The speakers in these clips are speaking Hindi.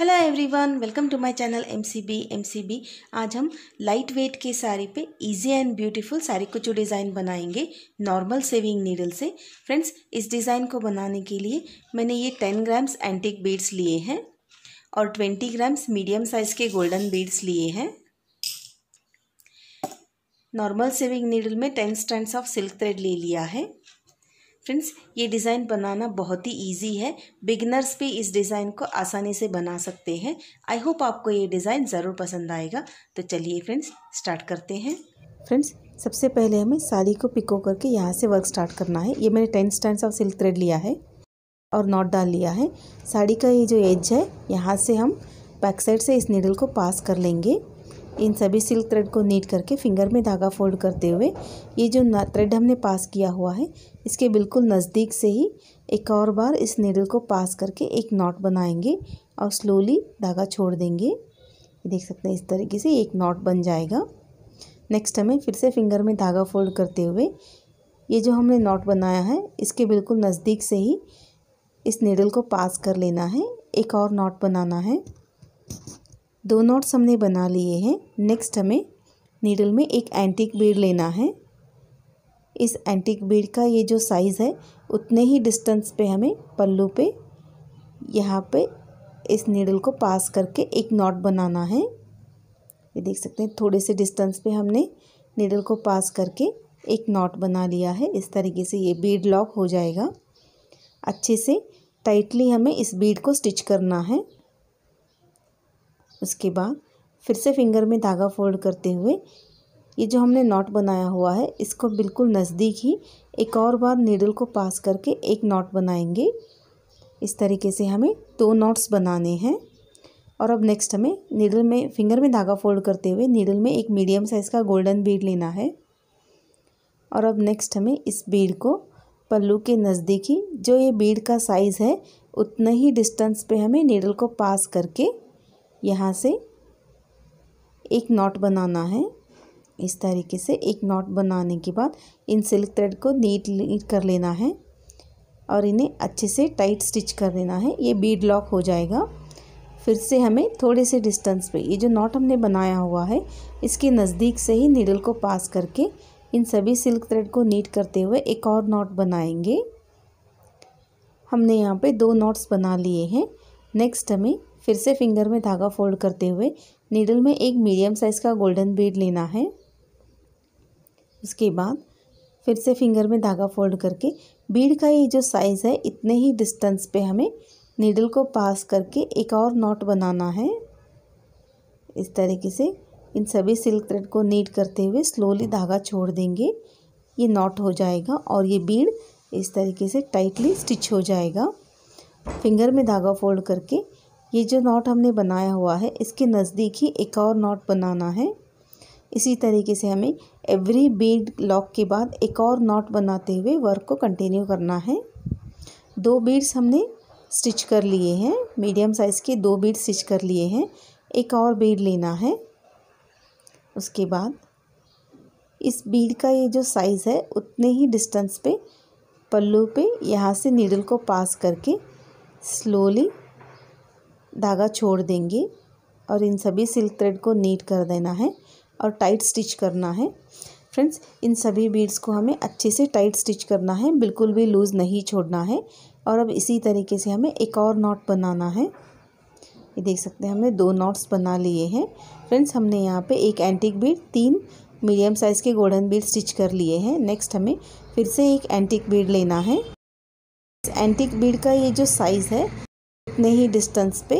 hello everyone welcome to my channel MCB MCB आज हम लाइट वेट के साड़ी पे इजी एंड ब्यूटीफुल साड़ी कुछ डिज़ाइन बनाएंगे नॉर्मल सेविंग नीडल से फ्रेंड्स इस डिज़ाइन को बनाने के लिए मैंने ये टेन ग्राम्स एंटिक बीड्स लिए हैं और ट्वेंटी ग्राम्स मीडियम साइज़ के गोल्डन बीड्स लिए हैं नॉर्मल सेविंग नीडल में ten strand of silk thread ले लिया है फ्रेंड्स ये डिज़ाइन बनाना बहुत ही इजी है बिगनर्स भी इस डिज़ाइन को आसानी से बना सकते हैं आई होप आपको ये डिज़ाइन ज़रूर पसंद आएगा तो चलिए फ्रेंड्स स्टार्ट करते हैं फ्रेंड्स सबसे पहले हमें साड़ी को पिको करके यहाँ से वर्क स्टार्ट करना है ये मैंने ten strand of silk thread लिया है और नॉट डाल लिया है साड़ी का ये जो एज है यहाँ से हम बैक साइड से इस नीडल को पास कर लेंगे इन सभी सिल्क थ्रेड को नीट करके फिंगर में धागा फोल्ड करते हुए ये जो थ्रेड हमने पास किया हुआ है इसके बिल्कुल नज़दीक से ही एक और बार इस नीडल को पास करके एक नॉट बनाएंगे और स्लोली धागा छोड़ देंगे देख सकते हैं इस तरीके से एक नॉट बन जाएगा नेक्स्ट हमें फिर से फिंगर में धागा फोल्ड करते हुए ये जो हमने नॉट बनाया है इसके बिल्कुल नज़दीक से ही इस नीडल को पास कर लेना है एक और नॉट बनाना है दो नोट्स हमने बना लिए हैं नेक्स्ट हमें नीडल में एक एंटीक बीड लेना है इस एंटीक बीड का ये जो साइज़ है उतने ही डिस्टेंस पे हमें पल्लू पे यहाँ पे इस नीडल को पास करके एक नॉट बनाना है ये देख सकते हैं थोड़े से डिस्टेंस पे हमने नीडल को पास करके एक नॉट बना लिया है इस तरीके से ये बीड लॉक हो जाएगा अच्छे से टाइटली हमें इस बीड को स्टिच करना है उसके बाद फिर से फिंगर में धागा फोल्ड करते हुए ये जो हमने नॉट बनाया हुआ है इसको बिल्कुल नज़दीक ही एक और बार नीडल को पास करके एक नॉट बनाएंगे इस तरीके से हमें दो नॉट्स बनाने हैं और अब नेक्स्ट हमें नीडल में फिंगर में धागा फोल्ड करते हुए नीडल में एक मीडियम साइज़ का गोल्डन बीड लेना है और अब नेक्स्ट हमें इस बीड को पल्लू के नज़दीक ही जो ये बीड का साइज़ है उतना ही डिस्टेंस पे हमें नीडल को पास करके यहाँ से एक नॉट बनाना है इस तरीके से एक नॉट बनाने के बाद इन सिल्क थ्रेड को नीट कर लेना है और इन्हें अच्छे से टाइट स्टिच कर देना है ये बीड लॉक हो जाएगा फिर से हमें थोड़े से डिस्टेंस पे ये जो नॉट हमने बनाया हुआ है इसके नज़दीक से ही नीडल को पास करके इन सभी सिल्क थ्रेड को नीट करते हुए एक और नॉट बनाएंगे हमने यहाँ पे दो नॉट्स बना लिए हैं नेक्स्ट हमें फिर से फिंगर में धागा फोल्ड करते हुए नीडल में एक मीडियम साइज़ का गोल्डन बीड लेना है उसके बाद फिर से फिंगर में धागा फोल्ड करके बीड का ये जो साइज़ है इतने ही डिस्टेंस पे हमें नीडल को पास करके एक और नॉट बनाना है इस तरीके से इन सभी सिल्क थ्रेड को नीट करते हुए स्लोली धागा छोड़ देंगे ये नॉट हो जाएगा और ये बीड इस तरीके से टाइटली स्टिच हो जाएगा फिंगर में धागा फोल्ड करके ये जो नॉट हमने बनाया हुआ है इसके नज़दीक ही एक और नॉट बनाना है इसी तरीके से हमें एवरी बीड लॉक के बाद एक और नॉट बनाते हुए वर्क को कंटिन्यू करना है दो बीड्स हमने स्टिच कर लिए हैं मीडियम साइज़ के दो बीड स्टिच कर लिए हैं एक और बीड लेना है उसके बाद इस बीड का ये जो साइज़ है उतने ही डिस्टेंस पे पल्लू पे यहाँ से नीडल को पास करके स्लोली धागा छोड़ देंगे और इन सभी सिल्क थ्रेड को नीट कर देना है और टाइट स्टिच करना है फ्रेंड्स इन सभी बीड्स को हमें अच्छे से टाइट स्टिच करना है बिल्कुल भी लूज़ नहीं छोड़ना है और अब इसी तरीके से हमें एक और नॉट बनाना है ये देख सकते हैं हमने दो नॉट्स बना लिए हैं फ्रेंड्स हमने यहाँ पे एक एंटिक बीड तीन मीडियम साइज़ के गोल्डन बीड स्टिच कर लिए हैं नेक्स्ट हमें फिर से एक एंटिक बीड लेना है एंटिक बीड का ये जो साइज़ है उतने ही डिस्टेंस पे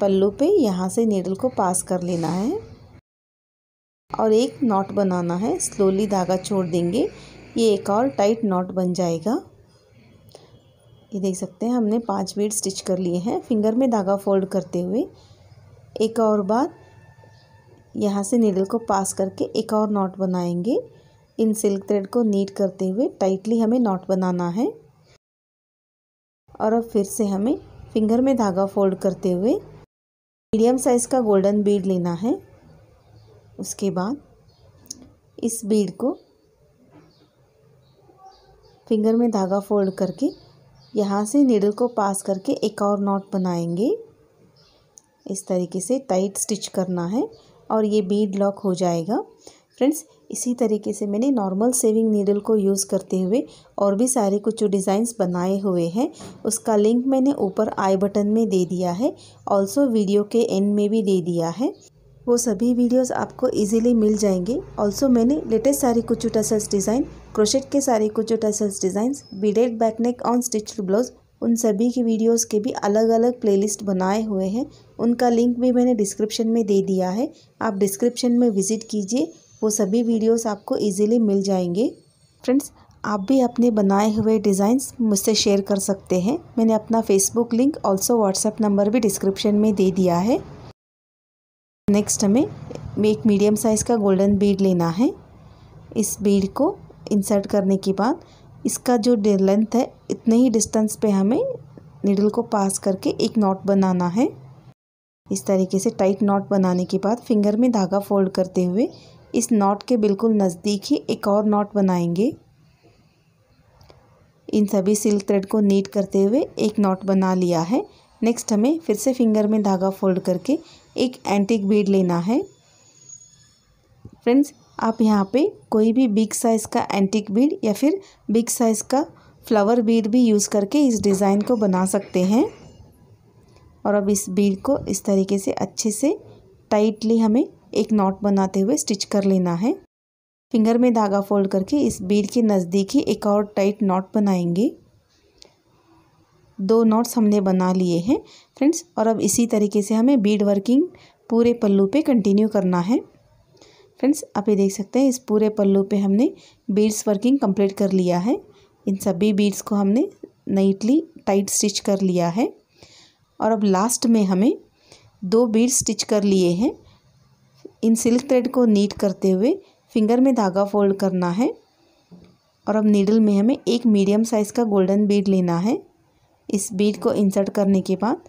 पल्लू पे यहाँ से नीडल को पास कर लेना है और एक नॉट बनाना है स्लोली धागा छोड़ देंगे ये एक और टाइट नॉट बन जाएगा ये देख सकते हैं हमने पांच बीट स्टिच कर लिए हैं फिंगर में धागा फोल्ड करते हुए एक और बार यहाँ से नीडल को पास करके एक और नॉट बनाएंगे इन सिल्क थ्रेड को नीट करते हुए टाइटली हमें नॉट बनाना है और अब फिर से हमें फिंगर में धागा फोल्ड करते हुए मीडियम साइज़ का गोल्डन बीड लेना है उसके बाद इस बीड को फिंगर में धागा फोल्ड करके यहाँ से नीडल को पास करके एक और नॉट बनाएंगे इस तरीके से टाइट स्टिच करना है और ये बीड लॉक हो जाएगा फ्रेंड्स इसी तरीके से मैंने नॉर्मल सेविंग नीडल को यूज़ करते हुए और भी सारे कुछ डिज़ाइंस बनाए हुए हैं उसका लिंक मैंने ऊपर आई बटन में दे दिया है ऑल्सो वीडियो के एंड में भी दे दिया है वो सभी वीडियोस आपको इजीली मिल जाएंगे ऑल्सो मैंने लेटेस्ट सारी कुछ टसल्स डिज़ाइन क्रोशेट के सारे कुछ tassels designs beaded back neck on stitched blouse उन सभी की वीडियोस के भी अलग अलग प्लेलिस्ट बनाए हुए हैं उनका लिंक भी मैंने डिस्क्रिप्शन में दे दिया है आप डिस्क्रिप्शन में विज़िट कीजिए वो सभी वीडियोस आपको इजीली मिल जाएंगे फ्रेंड्स आप भी अपने बनाए हुए डिज़ाइंस मुझसे शेयर कर सकते हैं मैंने अपना Facebook link also WhatsApp number भी डिस्क्रिप्शन में दे दिया है नेक्स्ट हमें एक मीडियम साइज़ का गोल्डन बीड लेना है इस बीड को इंसर्ट करने के बाद इसका जो लेंथ है इतने ही डिस्टेंस पे हमें निडल को पास करके एक नॉट बनाना है इस तरीके से टाइट नॉट बनाने के बाद फिंगर में धागा फोल्ड करते हुए इस नॉट के बिल्कुल नज़दीक ही एक और नॉट बनाएंगे इन सभी सिल्क थ्रेड को नीट करते हुए एक नॉट बना लिया है नेक्स्ट हमें फिर से फिंगर में धागा फोल्ड करके एक एंटिक बीड लेना है फ्रेंड्स आप यहाँ पे कोई भी बिग साइज़ का एंटिक बीड या फिर बिग साइज़ का फ्लावर बीड भी यूज़ करके इस डिज़ाइन को बना सकते हैं और अब इस बीड को इस तरीके से अच्छे से टाइटली हमें एक नॉट बनाते हुए स्टिच कर लेना है फिंगर में धागा फोल्ड करके इस बीड के नज़दीक ही एक और टाइट नॉट बनाएंगे दो नॉट्स हमने बना लिए हैं फ्रेंड्स और अब इसी तरीके से हमें बीड वर्किंग पूरे पल्लू पे कंटिन्यू करना है फ्रेंड्स आप ये देख सकते हैं इस पूरे पल्लू पे हमने बीड्स वर्किंग कंप्लीट कर लिया है इन सभी बीड्स को हमने नाइटली टाइट स्टिच कर लिया है और अब लास्ट में हमें दो बीड्स स्टिच कर लिए हैं इन सिल्क थ्रेड को नीट करते हुए फिंगर में धागा फोल्ड करना है और अब नीडल में हमें एक मीडियम साइज़ का गोल्डन बीड लेना है इस बीड को इंसर्ट करने के बाद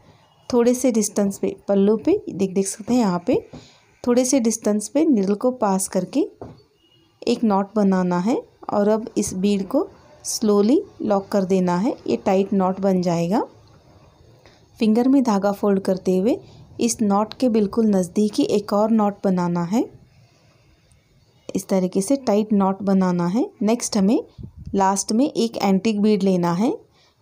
थोड़े से डिस्टेंस पे पल्लू पे देख देख सकते हैं यहाँ पे थोड़े से डिस्टेंस पे नीडल को पास करके एक नॉट बनाना है और अब इस बीड को स्लोली लॉक कर देना है ये टाइट नॉट बन जाएगा फिंगर में धागा फोल्ड करते हुए इस नॉट के बिल्कुल नज़दीकी एक और नॉट बनाना है इस तरीके से टाइट नॉट बनाना है नेक्स्ट हमें लास्ट में एक एंटिक बीड लेना है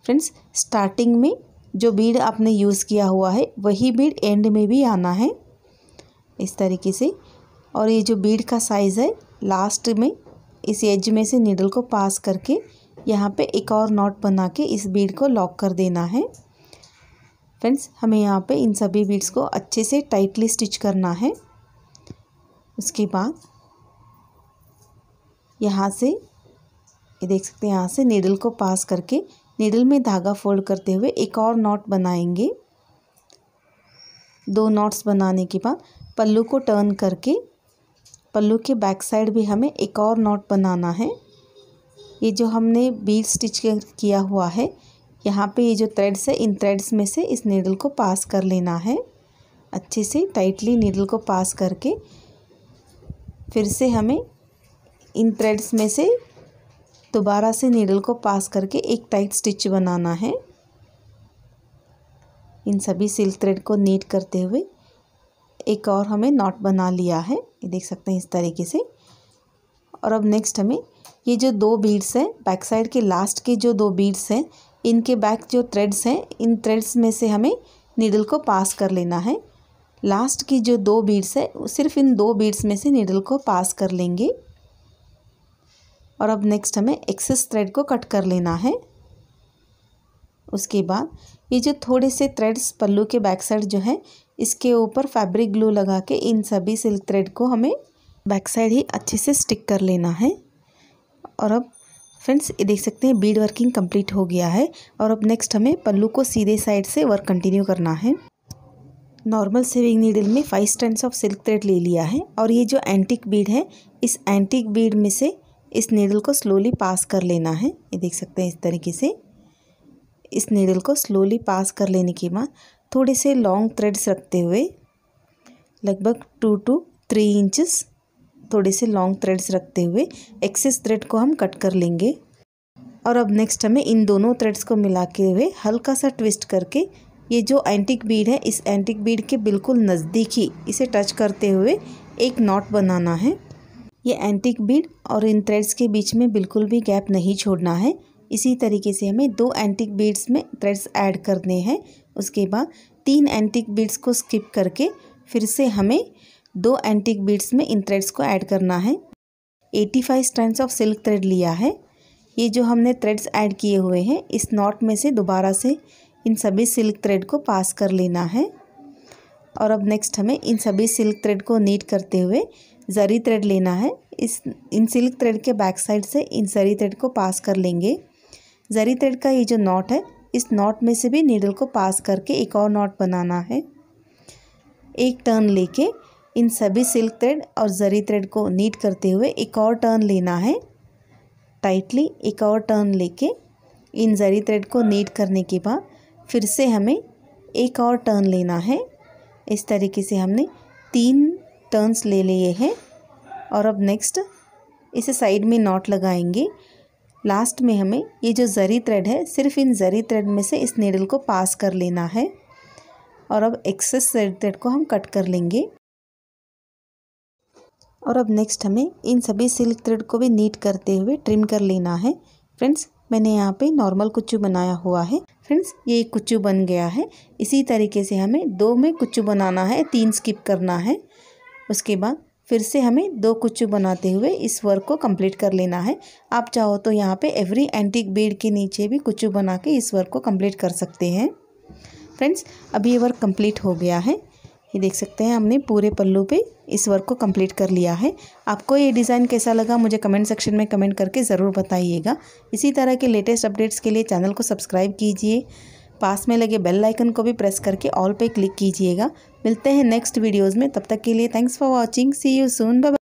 फ्रेंड्स स्टार्टिंग में जो बीड आपने यूज़ किया हुआ है वही बीड एंड में भी आना है इस तरीके से और ये जो बीड का साइज़ है लास्ट में इस एज में से नीडल को पास करके यहाँ पे एक और नॉट बना के इस बीड को लॉक कर देना है फ्रेंड्स हमें यहाँ पे इन सभी बीड्स को अच्छे से टाइटली स्टिच करना है उसके बाद यहाँ से ये देख सकते हैं यहाँ से नीडल को पास करके नीडल में धागा फोल्ड करते हुए एक और नॉट बनाएंगे दो नॉट्स बनाने के बाद पल्लू को टर्न करके पल्लू के बैक साइड भी हमें एक और नॉट बनाना है ये जो हमने बीड स्टिच किया हुआ है यहाँ पे ये जो थ्रेड्स है इन थ्रेड्स में से इस नीडल को पास कर लेना है अच्छे से टाइटली नीडल को पास करके फिर से हमें इन थ्रेड्स में से दोबारा से नीडल को पास करके एक टाइट स्टिच बनाना है इन सभी सिल्क थ्रेड को नीट करते हुए एक और हमें नॉट बना लिया है ये देख सकते हैं इस तरीके से और अब नेक्स्ट हमें ये जो दो बीड्स हैं बैक साइड के लास्ट के जो दो बीड्स हैं इनके बैक जो थ्रेड्स हैं इन थ्रेड्स में से हमें नीडल को पास कर लेना है लास्ट की जो दो बीड्स है सिर्फ इन दो बीड्स में से नीडल को पास कर लेंगे और अब नेक्स्ट हमें एक्सेस थ्रेड को कट कर लेना है उसके बाद ये जो थोड़े से थ्रेड्स पल्लू के बैक साइड जो है इसके ऊपर फैब्रिक ग्लू लगा के इन सभी सिल्क थ्रेड को हमें बैक साइड ही अच्छे से स्टिक कर लेना है और अब फ्रेंड्स ये देख सकते हैं बीड वर्किंग कंप्लीट हो गया है और अब नेक्स्ट हमें पल्लू को सीधे साइड से वर्क कंटिन्यू करना है नॉर्मल सेविंग नीडल में five strand of silk thread ले लिया है और ये जो एंटिक बीड है इस एंटिक बीड में से इस नीडल को स्लोली पास कर लेना है ये देख सकते हैं इस तरीके से इस नीडल को स्लोली पास कर लेने के बाद थोड़े से लॉन्ग थ्रेड्स रखते हुए लगभग टू टू थ्री इंचज़ थोड़े से लॉन्ग थ्रेड्स रखते हुए एक्सेस थ्रेड को हम कट कर लेंगे और अब नेक्स्ट हमें इन दोनों थ्रेड्स को मिला के हुए हल्का सा ट्विस्ट करके ये जो एंटिक बीड है इस एंटिक बीड के बिल्कुल नज़दीक ही इसे टच करते हुए एक नॉट बनाना है ये एंटिक बीड और इन थ्रेड्स के बीच में बिल्कुल भी गैप नहीं छोड़ना है इसी तरीके से हमें दो एंटिक बीड्स में थ्रेड्स ऐड करने हैं उसके बाद तीन एंटिक बीड्स को स्किप करके फिर से हमें दो एंटिक बीड्स में इन थ्रेड्स को ऐड करना है 85 five strands of silk thread लिया है ये जो हमने थ्रेड्स ऐड किए हुए हैं इस नॉट में से दोबारा से इन सभी सिल्क थ्रेड को पास कर लेना है और अब नेक्स्ट हमें इन सभी सिल्क थ्रेड को नीट करते हुए जरी थ्रेड लेना है इस इन सिल्क थ्रेड के बैक साइड से इन जरी थ्रेड को पास कर लेंगे जरी थ्रेड का ये जो नॉट है इस नॉट में से भी नीडल को पास करके एक और नॉट बनाना है एक टर्न लेके इन सभी सिल्क थ्रेड और जरी थ्रेड को नीट करते हुए एक और टर्न लेना है टाइटली एक और टर्न लेके इन जरी थ्रेड को नीट करने के बाद फिर से हमें एक और टर्न लेना है इस तरीके से हमने तीन टर्न्स ले लिए हैं और अब नेक्स्ट इसे साइड में नॉट लगाएंगे लास्ट में हमें ये जो जरी थ्रेड है सिर्फ इन जरी थ्रेड में से इस नीडल को पास कर लेना है और अब एक्सेस थ्रेड को हम कट कर लेंगे और अब नेक्स्ट हमें इन सभी सिल्क थ्रेड को भी नीट करते हुए ट्रिम कर लेना है फ्रेंड्स मैंने यहाँ पे नॉर्मल कुच्चू बनाया हुआ है फ्रेंड्स ये कुच्चू बन गया है इसी तरीके से हमें दो में कुच्चू बनाना है तीन स्किप करना है उसके बाद फिर से हमें दो कुच्चू बनाते हुए इस वर्क को कंप्लीट कर लेना है आप चाहो तो यहाँ पे एवरी एंटीक बेड के नीचे भी कुच्चू बना के इस वर्क को कंप्लीट कर सकते हैं फ्रेंड्स अब ये वर्क कंप्लीट हो गया है ये देख सकते हैं हमने पूरे पल्लू पे इस वर्क को कंप्लीट कर लिया है आपको ये डिज़ाइन कैसा लगा मुझे कमेंट सेक्शन में कमेंट करके ज़रूर बताइएगा इसी तरह के लेटेस्ट अपडेट्स के लिए चैनल को सब्सक्राइब कीजिए पास में लगे बेल आइकन को भी प्रेस करके ऑल पे क्लिक कीजिएगा मिलते हैं नेक्स्ट वीडियोज़ में तब तक के लिए thanks for watching see you soon bye